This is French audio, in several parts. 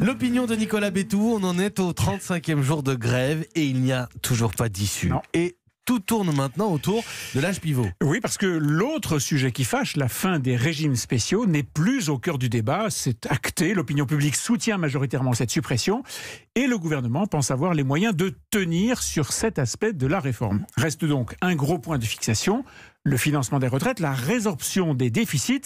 L'opinion de Nicolas Bétou, on en est au 35e jour de grève et il n'y a toujours pas d'issue. Et tout tourne maintenant autour de l'âge pivot. Oui, parce que l'autre sujet qui fâche, la fin des régimes spéciaux, n'est plus au cœur du débat. C'est acté. L'opinion publique soutient majoritairement cette suppression. Et le gouvernement pense avoir les moyens de tenir sur cet aspect de la réforme. Reste donc un gros point de fixation le financement des retraites, la résorption des déficits,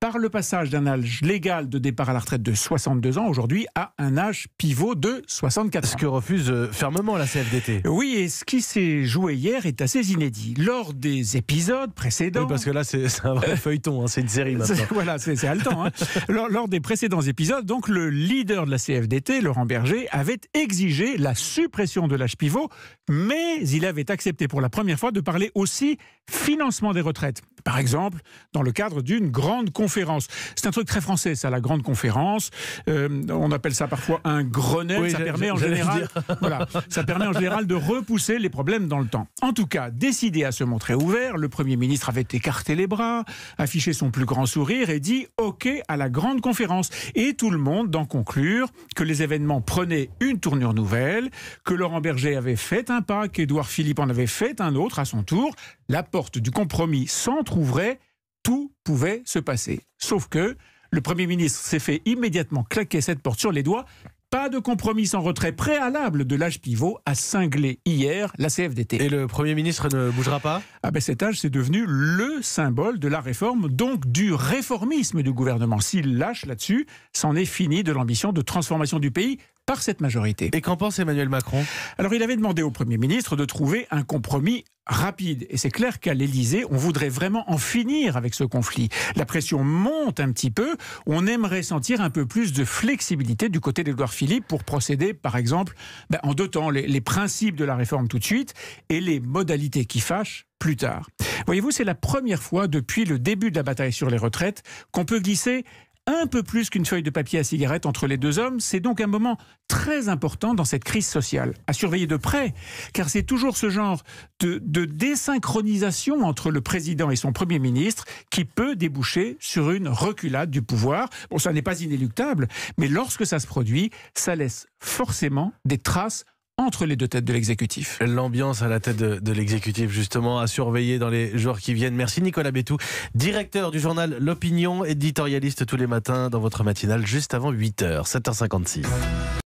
par le passage d'un âge légal de départ à la retraite de 62 ans aujourd'hui à un âge pivot de 64 ans. Ce que refuse euh, fermement la CFDT. Oui, et ce qui s'est joué hier est assez inédit. Lors des épisodes précédents... Oui, parce que là, c'est un vrai feuilleton, hein, c'est une série maintenant. voilà, c'est haletant. Hein. lors, des précédents épisodes, donc, le leader de la CFDT, Laurent Berger, avait exigé la suppression de l'âge pivot, mais il avait accepté pour la première fois de parler aussi financement des retraites. Par exemple, dans le cadre d'une grande c'est un truc très français, ça, la grande conférence. Euh, on appelle ça parfois un Grenelle. ça, permet en général, ça permet en général de repousser les problèmes dans le temps. En tout cas, décidé à se montrer ouvert, le Premier ministre avait écarté les bras, affiché son plus grand sourire et dit OK à la grande conférence. Et tout le monde d'en conclure que les événements prenaient une tournure nouvelle, que Laurent Berger avait fait un pas, qu'Édouard Philippe en avait fait un autre à son tour. La porte du compromis s'entr'ouvrait tout pouvait se passer. Sauf que le Premier ministre s'est fait immédiatement claquer cette porte sur les doigts. Pas de compromis sans retrait préalable de l'âge pivot a cinglé hier la CFDT. Et le Premier ministre ne bougera pas Ah ben cet âge, c'est devenu le symbole de la réforme, donc du réformisme du gouvernement. S'il lâche là-dessus, c'en est fini de l'ambition de transformation du pays par cette majorité. Et qu'en pense Emmanuel Macron Alors il avait demandé au Premier ministre de trouver un compromis rapide. Et c'est clair qu'à l'Élysée, on voudrait vraiment en finir avec ce conflit. La pression monte un petit peu. On aimerait sentir un peu plus de flexibilité du côté d'Edouard Philippe pour procéder, par exemple, ben, en dotant les principes de la réforme tout de suite et les modalités qui fâchent plus tard. Voyez-vous, c'est la première fois depuis le début de la bataille sur les retraites qu'on peut glisser un peu plus qu'une feuille de papier à cigarette entre les deux hommes. C'est donc un moment très important dans cette crise sociale, à surveiller de près, car c'est toujours ce genre de, désynchronisation entre le président et son Premier ministre qui peut déboucher sur une reculade du pouvoir. Bon, ça n'est pas inéluctable, mais lorsque ça se produit, ça laisse forcément des traces entre les deux têtes de l'exécutif. L'ambiance à la tête de, l'exécutif, justement, à surveiller dans les jours qui viennent. Merci Nicolas Bétou, directeur du journal L'Opinion, éditorialiste tous les matins dans votre matinale juste avant 8h, 7h56.